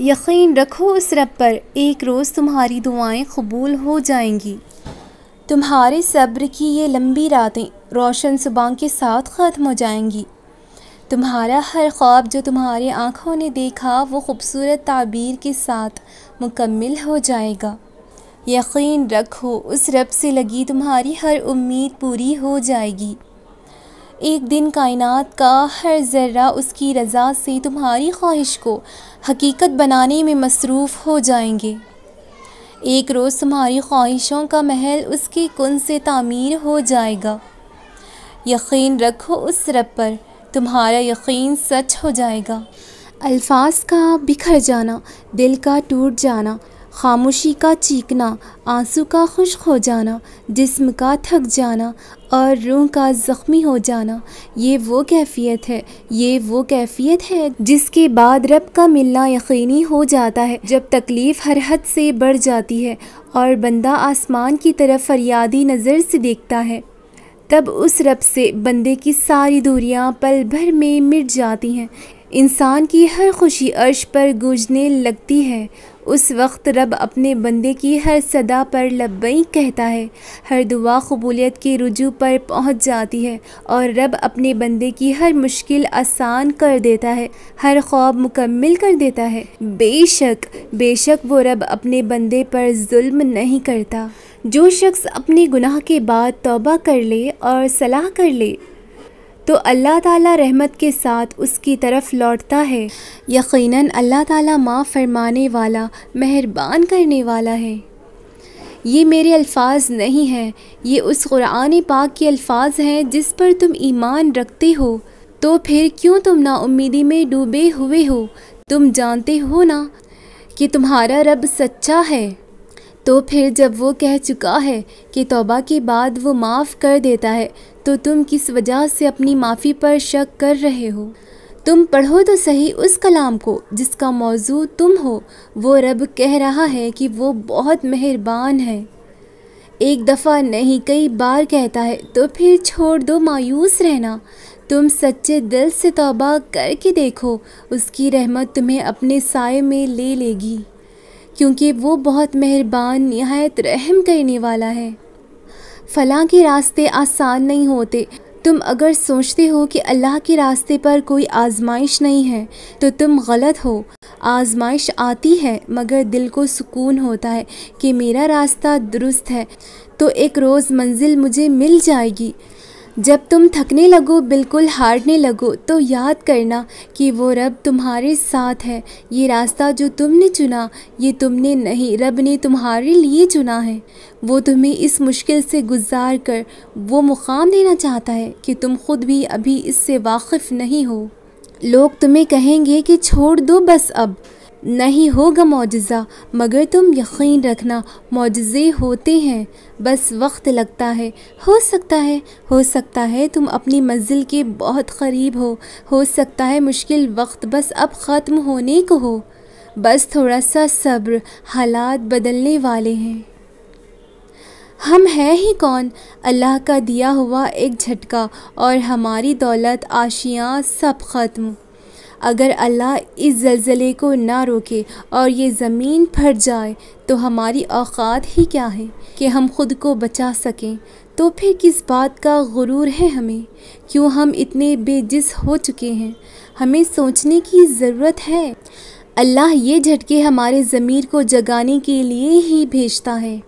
यकीन रखो उस रब पर एक रोज़ तुम्हारी दुआएं कबूल हो जाएंगी तुम्हारे सब्र की ये लंबी रातें रोशन सुबह के साथ ख़त्म हो जाएंगी तुम्हारा हर ख्वाब जो तुम्हारी आँखों ने देखा वो खूबसूरत ताबीर के साथ मुकम्मल हो जाएगा यकीन रखो उस रब से लगी तुम्हारी हर उम्मीद पूरी हो जाएगी एक दिन कायनात का हर ज़र्रा उसकी रज़ा से तुम्हारी ख्वाहिश को हकीकत बनाने में मसरूफ़ हो जाएंगे एक रोज़ तुम्हारी ख्वाहिशों का महल उसके कन से तामीर हो जाएगा यकीन रखो उस रब पर तुम्हारा यकीन सच हो जाएगा अल्फाज का बिखर जाना दिल का टूट जाना खामोशी का चीखना आंसू का खुश्क हो जाना जिस्म का थक जाना और रूह का ज़ख्मी हो जाना ये वो कैफियत है ये वो कैफियत है जिसके बाद रब का मिलना यकीनी हो जाता है जब तकलीफ़ हर हद से बढ़ जाती है और बंदा आसमान की तरफ फरियादी नज़र से देखता है तब उस रब से बंदे की सारी दूरियां पल भर में मिट जाती हैं इंसान की हर खुशी अर्श पर गूंजने लगती है उस वक्त रब अपने बंदे की हर सदा पर लब्बई कहता है हर दुआ कबूलियत के रुजू पर पहुंच जाती है और रब अपने बंदे की हर मुश्किल आसान कर देता है हर ख्वाब मुकम्मल कर देता है बेशक बेशक वो रब अपने बंदे पर जुल्म नहीं करता जो शख्स अपने गुनाह के बाद तोबा कर ले और सलाह कर ले तो अल्लाह ताला रहमत के साथ उसकी तरफ लौटता है यकीनन अल्लाह ताला माफ़ फरमाने वाला मेहरबान करने वाला है ये मेरे अल्फाज नहीं हैं ये उस कुरान पाक के अल्फाज हैं जिस पर तुम ईमान रखते हो तो फिर क्यों तुम नाउमीदी में डूबे हुए हो तुम जानते हो ना कि तुम्हारा रब सच्चा है तो फिर जब वो कह चुका है कि तौबा के बाद वो माफ़ कर देता है तो तुम किस वजह से अपनी माफ़ी पर शक कर रहे हो तुम पढ़ो तो सही उस कलाम को जिसका मौजू तुम हो वो रब कह रहा है कि वो बहुत मेहरबान है एक दफ़ा नहीं कई बार कहता है तो फिर छोड़ दो मायूस रहना तुम सच्चे दिल से तौबा करके देखो उसकी रहमत तुम्हें अपने साय में ले लेगी क्योंकि वो बहुत मेहरबान नहायत रहम करने वाला है फलां के रास्ते आसान नहीं होते तुम अगर सोचते हो कि अल्लाह के रास्ते पर कोई आजमाइश नहीं है तो तुम गलत हो आजमाइश आती है मगर दिल को सुकून होता है कि मेरा रास्ता दुरुस्त है तो एक रोज़ मंजिल मुझे मिल जाएगी जब तुम थकने लगो बिल्कुल हारने लगो तो याद करना कि वो रब तुम्हारे साथ है ये रास्ता जो तुमने चुना ये तुमने नहीं रब ने तुम्हारे लिए चुना है वो तुम्हें इस मुश्किल से गुजार कर वो मुकाम देना चाहता है कि तुम खुद भी अभी इससे वाकिफ़ नहीं हो लोग तुम्हें कहेंगे कि छोड़ दो बस अब नहीं होगा मुजज़ा मगर तुम यकीन रखना मुजज़े होते हैं बस वक्त लगता है हो सकता है हो सकता है तुम अपनी मंजिल के बहुत करीब हो हो सकता है मुश्किल वक्त बस अब ख़त्म होने को हो बस थोड़ा सा सब्र हालात बदलने वाले हैं हम हैं ही कौन अल्लाह का दिया हुआ एक झटका और हमारी दौलत आशियाँ सब ख़त्म अगर अल्लाह इस जलज़ले को ना रोके और ये ज़मीन फट जाए तो हमारी औकात ही क्या है कि हम खुद को बचा सकें तो फिर किस बात का गुरूर है हमें क्यों हम इतने बेजिस हो चुके हैं हमें सोचने की ज़रूरत है अल्लाह ये झटके हमारे ज़मीर को जगाने के लिए ही भेजता है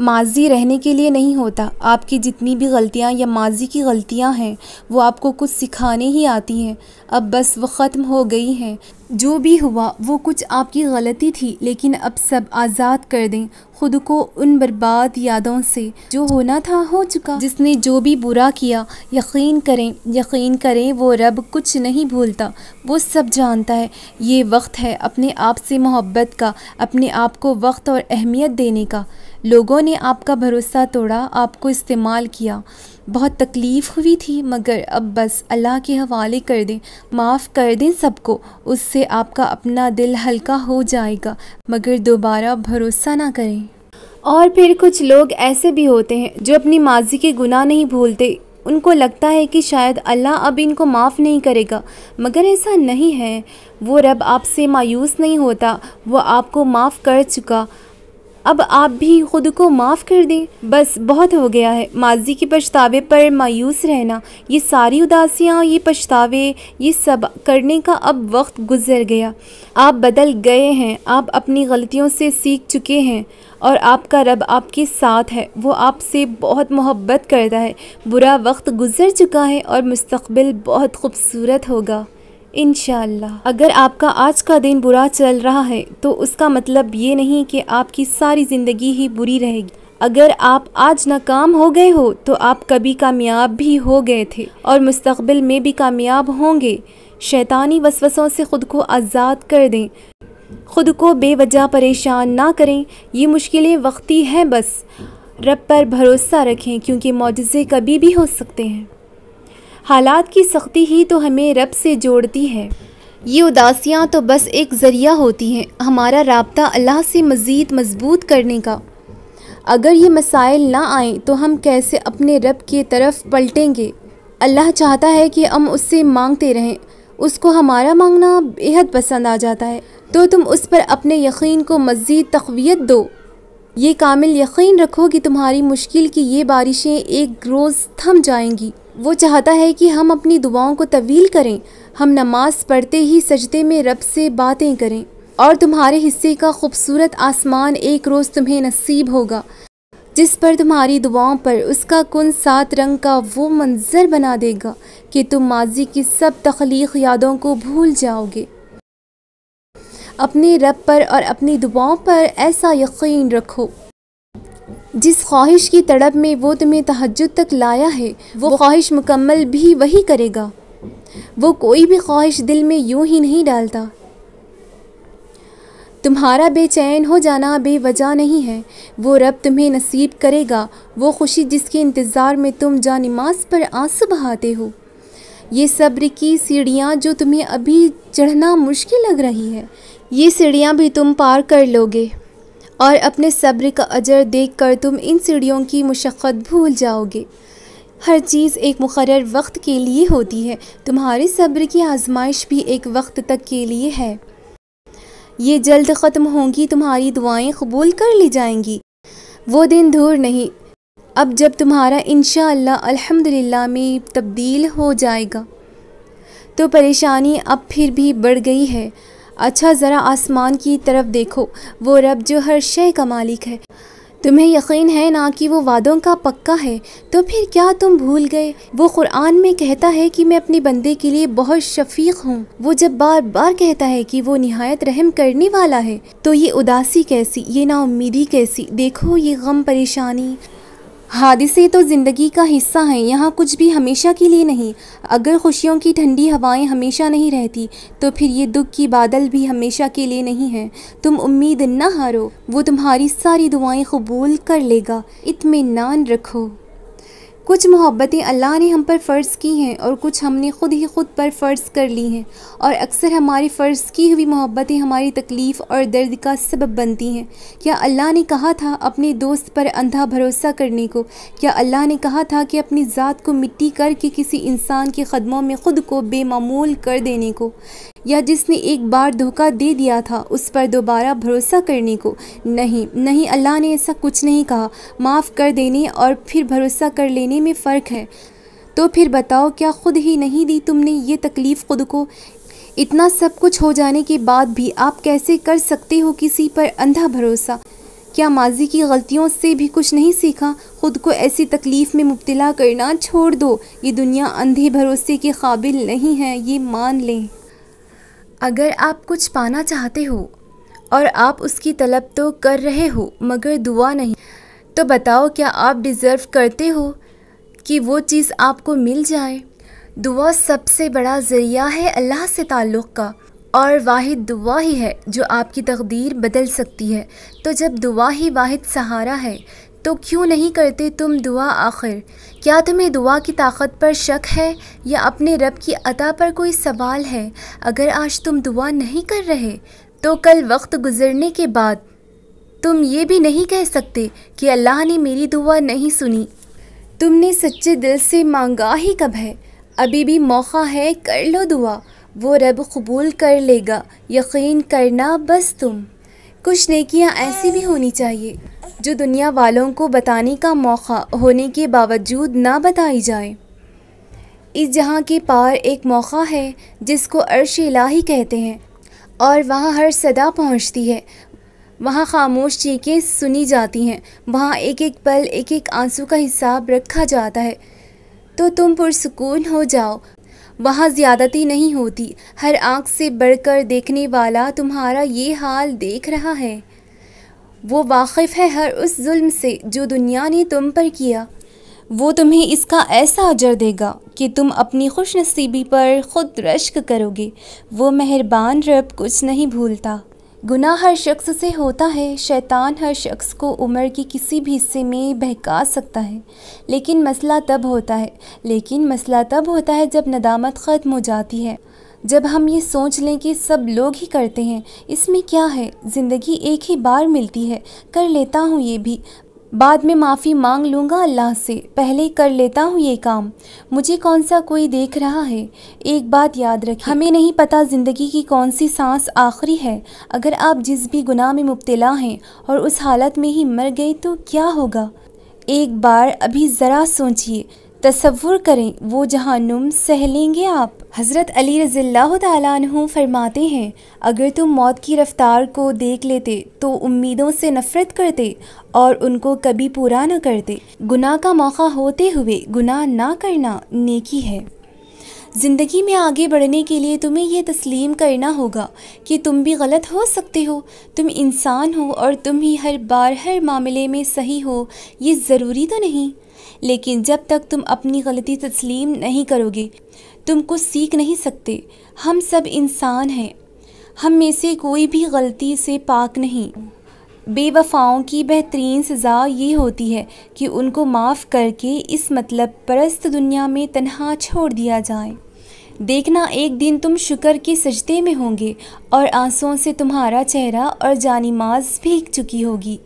माजी रहने के लिए नहीं होता आपकी जितनी भी गलतियाँ या माजी की गलतियाँ हैं वो आपको कुछ सिखाने ही आती हैं अब बस वो ख़त्म हो गई हैं जो भी हुआ वो कुछ आपकी गलती थी लेकिन अब सब आज़ाद कर दें खुद को उन बर्बाद यादों से जो होना था हो चुका जिसने जो भी बुरा किया यकीन करें यकीन करें वो रब कुछ नहीं भूलता वो सब जानता है ये वक्त है अपने आप से मोहब्बत का अपने आप को वक्त और अहमियत देने का लोगों ने आपका भरोसा तोड़ा आपको इस्तेमाल किया बहुत तकलीफ़ हुई थी मगर अब बस अल्लाह के हवाले कर दें माफ़ कर दें सबको उससे आपका अपना दिल हल्का हो जाएगा मगर दोबारा भरोसा ना करें और फिर कुछ लोग ऐसे भी होते हैं जो अपनी माजी के गुनाह नहीं भूलते उनको लगता है कि शायद अल्लाह अब इनको माफ़ नहीं करेगा मगर ऐसा नहीं है वो रब आपसे मायूस नहीं होता वो आपको माफ़ कर चुका अब आप भी खुद को माफ़ कर दें बस बहुत हो गया है माजी के पछतावे पर मायूस रहना ये सारी उदासियाँ ये पछतावे ये सब करने का अब वक्त गुजर गया आप बदल गए हैं आप अपनी गलतियों से सीख चुके हैं और आपका रब आपके साथ है वो आपसे बहुत मोहब्बत करता है बुरा वक्त गुजर चुका है और मुस्तबिल बहुत खूबसूरत होगा इन अगर आपका आज का दिन बुरा चल रहा है तो उसका मतलब ये नहीं कि आपकी सारी ज़िंदगी ही बुरी रहेगी अगर आप आज नाकाम हो गए हो तो आप कभी कामयाब भी हो गए थे और मुस्तबिल में भी कामयाब होंगे शैतानी वसवसों से ख़ुद को आज़ाद कर दें खुद को बेवजह परेशान ना करें ये मुश्किलें वक्ती हैं बस रब पर भरोसा रखें क्योंकि मुजज़े कभी भी हो सकते हैं हालात की सख्ती ही तो हमें रब से जोड़ती है ये उदासियाँ तो बस एक ज़रिया होती हैं हमारा रबता अल्लाह से मज़ीद मजबूत करने का अगर ये मसाइल ना आए तो हम कैसे अपने रब की तरफ पलटेंगे अल्लाह चाहता है कि हम उससे मांगते रहें उसको हमारा मांगना बेहद पसंद आ जाता है तो तुम उस पर अपने यकीन को मज़ीद तकवीत दो ये कामिल यकीन रखो कि तुम्हारी मुश्किल की ये बारिशें एक रोज़ थम जाएंगी वो चाहता है कि हम अपनी दुआओं को तवील करें हम नमाज पढ़ते ही सजदे में रब से बातें करें और तुम्हारे हिस्से का खूबसूरत आसमान एक रोज़ तुम्हें नसीब होगा जिस पर तुम्हारी दुआओं पर उसका कन सात रंग का वो मंज़र बना देगा कि तुम माजी की सब तख्लीक यादों को भूल जाओगे अपने रब पर और अपनी दुआओं पर ऐसा यकीन रखो जिस ख्वाहिश की तड़प में वो तुम्हें तहजद तक लाया है वो ख्वाहिश मुकम्मल भी वही करेगा वो कोई भी ख्वाहिश दिल में यूं ही नहीं डालता तुम्हारा बेचैन हो जाना बेवजह नहीं है वो रब तुम्हें नसीब करेगा वो खुशी जिसके इंतज़ार में तुम नमाज पर आंसू बहाते हो ये सब्र की सीढ़ियाँ जो तुम्हें अभी चढ़ना मुश्किल लग रही है ये सीढ़ियाँ भी तुम पार कर लोगे और अपने सब्र का अजर देख कर तुम इन सीढ़ियों की मशक्क़त भूल जाओगे हर चीज़ एक मुकर वक्त के लिए होती है तुम्हारे सब्र की आजमाइश भी एक वक्त तक के लिए है ये जल्द ख़त्म होंगी तुम्हारी दुआएं कबूल कर ली जाएंगी वो दिन दूर नहीं अब जब तुम्हारा इन अल्हम्दुलिल्लाह में तब्दील हो जाएगा तो परेशानी अब फिर भी बढ़ गई है अच्छा ज़रा आसमान की तरफ देखो वो रब जो हर शय का मालिक है तुम्हें यकीन है ना कि वो वादों का पक्का है तो फिर क्या तुम भूल गए वो कुरान में कहता है कि मैं अपने बंदे के लिए बहुत शफीक हूँ वो जब बार बार कहता है कि वो नहायत रहम करने वाला है तो ये उदासी कैसी ये नाउमीदी कैसी देखो ये गम परेशानी हादसे तो ज़िंदगी का हिस्सा हैं यहाँ कुछ भी हमेशा के लिए नहीं अगर खुशियों की ठंडी हवाएं हमेशा नहीं रहती तो फिर ये दुख की बादल भी हमेशा के लिए नहीं है तुम उम्मीद ना हारो वो तुम्हारी सारी दुआएं कबूल कर लेगा इतमान रखो कुछ मोहब्बतें अल्लाह ने हम पर फ़र्ज़ की हैं और कुछ हमने ख़ुद ही ख़ुद पर फ़र्ज़ कर ली हैं और अक्सर हमारी फ़र्ज़ की हुई मोहब्बतें हमारी तकलीफ़ और दर्द का सबब बनती हैं क्या अल्लाह ने कहा था अपने दोस्त पर अंधा भरोसा करने को क्या अल्लाह ने कहा था कि अपनी ज़ात को मिट्टी करके किसी इंसान के ख़दमों में ख़ुद को बेमामूल कर देने को या जिसने एक बार धोखा दे दिया था उस पर दोबारा भरोसा करने को नहीं नहीं अल्लाह ने ऐसा कुछ नहीं कहा माफ़ कर देने और फिर भरोसा कर लेने में फ़र्क है तो फिर बताओ क्या खुद ही नहीं दी तुमने ये तकलीफ़ खुद को इतना सब कुछ हो जाने के बाद भी आप कैसे कर सकते हो किसी पर अंधा भरोसा क्या माजी की गलतियों से भी कुछ नहीं सीखा खुद को ऐसी तकलीफ़ में मुब्तला करना छोड़ दो ये दुनिया अंधे भरोसे के काबिल नहीं है ये मान लें अगर आप कुछ पाना चाहते हो और आप उसकी तलब तो कर रहे हो मगर दुआ नहीं तो बताओ क्या आप डिज़र्व करते हो कि वो चीज़ आपको मिल जाए दुआ सबसे बड़ा ज़रिया है अल्लाह से ताल्लुक़ का और वाहिद दुआ ही है जो आपकी तकदीर बदल सकती है तो जब दुआ ही वाहिद सहारा है तो क्यों नहीं करते तुम दुआ आखिर क्या तुम्हें दुआ की ताकत पर शक है या अपने रब की अता पर कोई सवाल है अगर आज तुम दुआ नहीं कर रहे तो कल वक्त गुजरने के बाद तुम ये भी नहीं कह सकते कि अल्लाह ने मेरी दुआ नहीं सुनी तुमने सच्चे दिल से मांगा ही कब है अभी भी मौका है कर लो दुआ वो रब कबूल कर लेगा यकीन करना बस तुम कुछ नेकियां ऐसी भी होनी चाहिए जो दुनिया वालों को बताने का मौका होने के बावजूद ना बताई जाए इस जहाँ के पार एक मौका है जिसको अर्श इलाही कहते हैं और वहाँ हर सदा पहुँचती है वहाँ खामोश चीखें सुनी जाती हैं वहाँ एक एक पल एक एक आंसू का हिसाब रखा जाता है तो तुम पुरसकून हो जाओ वहाँ ज़्यादती नहीं होती हर आँख से बढ़कर देखने वाला तुम्हारा ये हाल देख रहा है वो वाकिफ़ है हर उस जुल्म से जो दुनिया ने तुम पर किया वो तुम्हें इसका ऐसा अजर देगा कि तुम अपनी खुश नसीबी पर ख़ुद रश्क करोगे वो मेहरबान रब कुछ नहीं भूलता गुनाह हर शख्स से होता है शैतान हर शख्स को उम्र की किसी भी हिस्से में बहका सकता है लेकिन मसला तब होता है लेकिन मसला तब होता है जब नदामत ख़त्म हो जाती है जब हम ये सोच लें कि सब लोग ही करते हैं इसमें क्या है ज़िंदगी एक ही बार मिलती है कर लेता हूँ ये भी बाद में माफ़ी मांग लूँगा अल्लाह से पहले कर लेता हूँ ये काम मुझे कौन सा कोई देख रहा है एक बात याद रखें हमें नहीं पता ज़िंदगी की कौन सी सांस आखिरी है अगर आप जिस भी गुनाह में मुब्तला हैं और उस हालत में ही मर गए तो क्या होगा एक बार अभी ज़रा सोचिए तस्वुर करें वो जहानुम सह लेंगे आप हज़रत अली रज़ील्ला तु फरमाते हैं अगर तुम मौत की रफ़्तार को देख लेते तो उम्मीदों से नफ़रत करते और उनको कभी पूरा ना करते गुनाह का मौका होते हुए गुनाह ना करना नेकी है ज़िंदगी में आगे बढ़ने के लिए तुम्हें यह तस्लीम करना होगा कि तुम भी गलत हो सकते हो तुम इंसान हो और तुम ही हर बार हर मामले में सही हो ये ज़रूरी तो नहीं लेकिन जब तक तुम अपनी गलती तस्लीम नहीं करोगे तुम कुछ सीख नहीं सकते हम सब इंसान हैं हम में से कोई भी गलती से पाक नहीं बेवफाओं की बेहतरीन सज़ा ये होती है कि उनको माफ़ करके इस मतलब परस्त दुनिया में तनहा छोड़ दिया जाए देखना एक दिन तुम शुक्र के सजदे में होंगे और आंसुओं से तुम्हारा चेहरा और जानी माज भीग चुकी होगी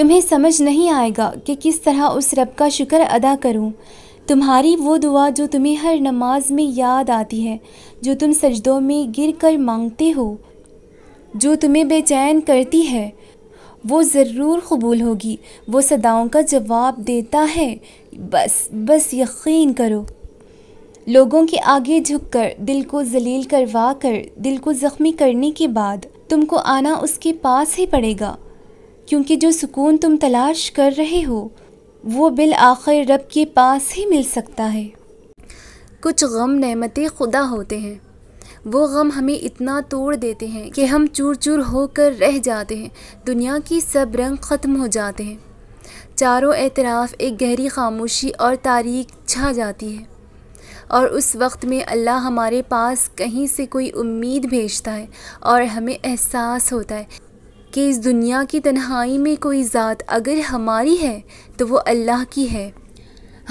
तुम्हें समझ नहीं आएगा कि किस तरह उस रब का शुक्र अदा करूं। तुम्हारी वो दुआ जो तुम्हें हर नमाज में याद आती है जो तुम सजदों में गिर कर मांगते हो जो तुम्हें बेचैन करती है वो ज़रूर कबूल होगी वो सदाओं का जवाब देता है बस बस यकीन करो लोगों के आगे झुककर दिल को जलील करवा कर दिल को ज़ख्मी करने के बाद तुमको आना उसके पास ही पड़ेगा क्योंकि जो सुकून तुम तलाश कर रहे हो वो बिल आखिर रब के पास ही मिल सकता है कुछ गम नमतें खुदा होते हैं वो गम हमें इतना तोड़ देते हैं कि हम चूर चूर होकर रह जाते हैं दुनिया की सब रंग ख़त्म हो जाते हैं चारों एतराफ़ एक गहरी खामोशी और तारीख छा जाती है और उस वक्त में अल्लाह हमारे पास कहीं से कोई उम्मीद भेजता है और हमें एहसास होता है कि इस दुनिया की तन्हाई में कोई ज़ात अगर हमारी है तो वो अल्लाह की है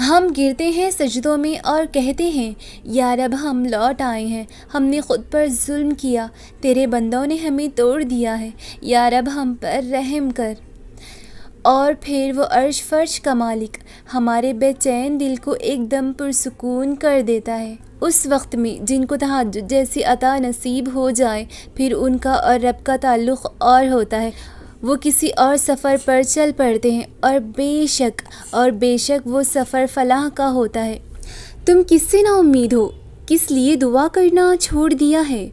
हम गिरते हैं सजदों में और कहते हैं यार अब हम लौट आए हैं हमने ख़ुद पर जुल्म किया तेरे बंदों ने हमें तोड़ दिया है यार अब हम पर रहम कर और फिर वो अर्श फर्श का मालिक हमारे बेचैन दिल को एकदम पुरसकून कर देता है उस वक्त में जिनको तहज जैसी अता नसीब हो जाए फिर उनका और रब का ताल्लुक़ और होता है वो किसी और सफ़र पर चल पड़ते हैं और बेशक और बेशक वो सफ़र फलाह का होता है तुम किससे ना उम्मीद हो किस लिए दुआ करना छोड़ दिया है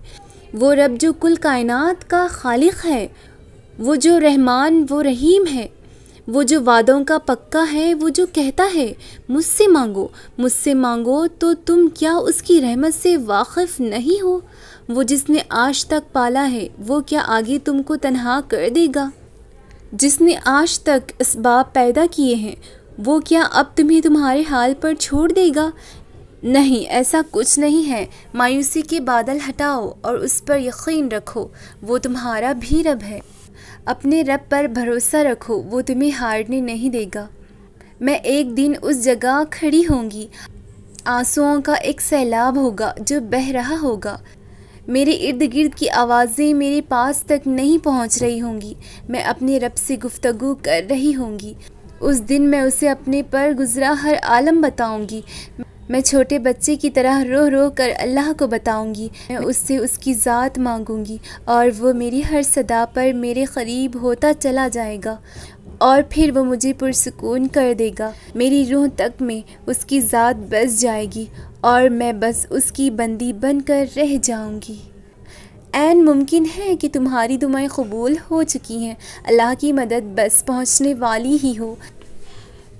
वो रब जो कुल कायनात का खालिक है वो जो रहमान वो रहीम है वो जो वादों का पक्का है वो जो कहता है मुझसे मांगो मुझसे मांगो तो तुम क्या उसकी रहमत से वाकिफ़ नहीं हो वो जिसने आज तक पाला है वो क्या आगे तुमको तन्हा कर देगा जिसने आज तक इसबाब पैदा किए हैं वो क्या अब तुम्हें तुम्हारे हाल पर छोड़ देगा नहीं ऐसा कुछ नहीं है मायूसी के बादल हटाओ और उस पर यकीन रखो वो तुम्हारा भी रब है अपने रब पर भरोसा रखो वो तुम्हें हारने नहीं देगा मैं एक दिन उस जगह खड़ी होंगी आंसुओं का एक सैलाब होगा जो बह रहा होगा मेरे इर्द गिर्द की आवाज़ें मेरे पास तक नहीं पहुंच रही होंगी मैं अपने रब से गुफ्तगु कर रही होंगी उस दिन मैं उसे अपने पर गुज़रा हर आलम बताऊंगी मैं छोटे बच्चे की तरह रो रो कर अल्लाह को बताऊंगी मैं उससे उसकी ज़ात मांगूंगी और वो मेरी हर सदा पर मेरे क़रीब होता चला जाएगा और फिर वो मुझे पुरसकून कर देगा मेरी रूह तक में उसकी ज़ात बस जाएगी और मैं बस उसकी बंदी बनकर रह जाऊंगी एन मुमकिन है कि तुम्हारी दुआएं कबूल हो चुकी हैं अल्लाह की मदद बस पहुंचने वाली ही हो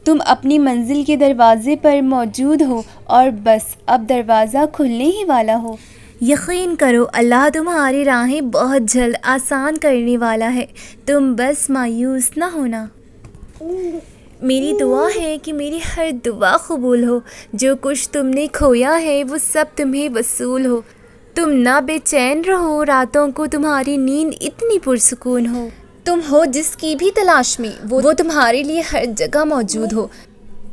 तुम अपनी मंजिल के दरवाज़े पर मौजूद हो और बस अब दरवाज़ा खुलने ही वाला हो यकीन करो अल्लाह तुम्हारी राहें बहुत जल्द आसान करने वाला है तुम बस मायूस ना होना मेरी दुआ है कि मेरी हर दुआ कबूल हो जो कुछ तुमने खोया है वो सब तुम्हें वसूल हो तुम ना बेचैन रहो रातों को तुम्हारी नींद इतनी पुरसकून हो तुम हो जिसकी भी तलाश में वो वो तो तुम्हारे लिए हर जगह मौजूद हो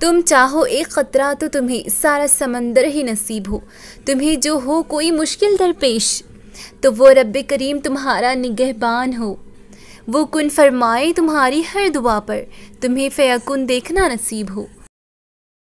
तुम चाहो एक ख़तरा तो तुम्हें सारा समंदर ही नसीब हो तुम्हें जो हो कोई मुश्किल दरपेश तो वो रब करीम तुम्हारा निगहबान हो वो कुन फरमाए तुम्हारी हर दुआ पर तुम्हें फ़याकुन देखना नसीब हो